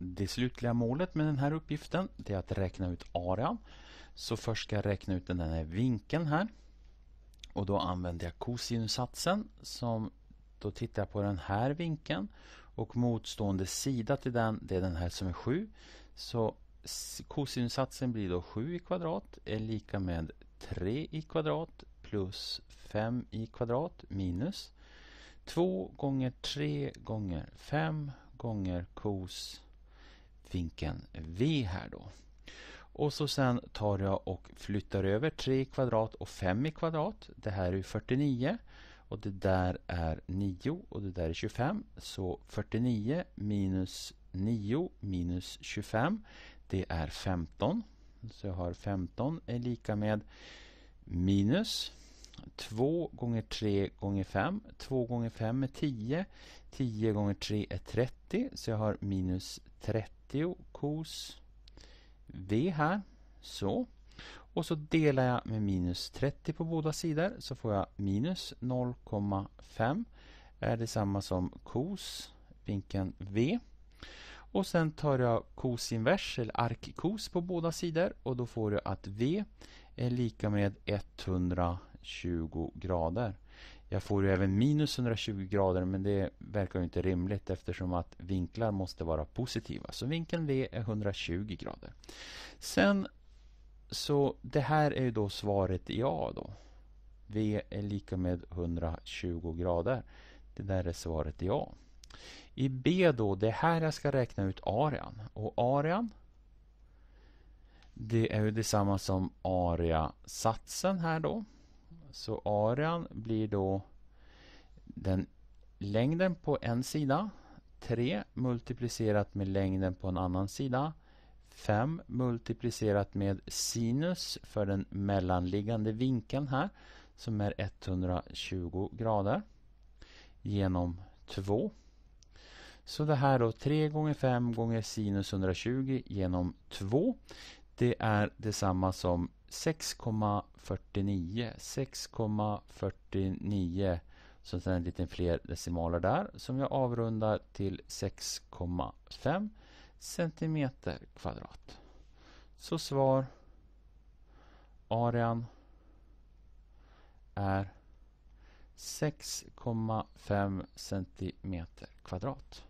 Det slutliga målet med den här uppgiften det är att räkna ut arean. Så först ska jag räkna ut den här vinkeln här. Och då använder jag kosinussatsen som då tittar jag på den här vinkeln och motstående sida till den det är den här som är 7. Så kosinussatsen blir då 7 i kvadrat är lika med 3 i kvadrat plus 5 i kvadrat minus 2 gånger 3 gånger 5 gånger kos vinkeln V här då. Och så sen tar jag och flyttar över 3 i kvadrat och 5 i kvadrat. Det här är 49 och det där är 9 och det där är 25. Så 49 minus 9 minus 25 det är 15. Så jag har 15 är lika med minus 2 gånger 3 gånger 5. 2 gånger 5 är 10. 10 gånger 3 är 30. Så jag har minus 30 90 kos v här. Så. Och så delar jag med minus 30 på båda sidor så får jag minus 0,5. Är detsamma som kos vinkeln v. Och sen tar jag kosinvers eller arkkos på båda sidor och då får jag att v är lika med 100 120 grader. Jag får ju även minus 120 grader men det verkar ju inte rimligt eftersom att vinklar måste vara positiva. Så vinkeln V är 120 grader. Sen så det här är ju då svaret i A då. V är lika med 120 grader. Det där är svaret i A. I B då, det är här jag ska räkna ut arean. Och arean det är ju detsamma som areasatsen här då. Så arean blir då den längden på en sida 3 multiplicerat med längden på en annan sida 5 multiplicerat med sinus för den mellanliggande vinkeln här som är 120 grader genom 2. Så det här då 3 gånger 5 gånger sinus 120 genom 2 det är detsamma som 6,49. 6,49. Så sen en liten fler decimaler där som jag avrundar till 6,5 cm kvadrat. Så svar arean är 6,5 cm kvadrat.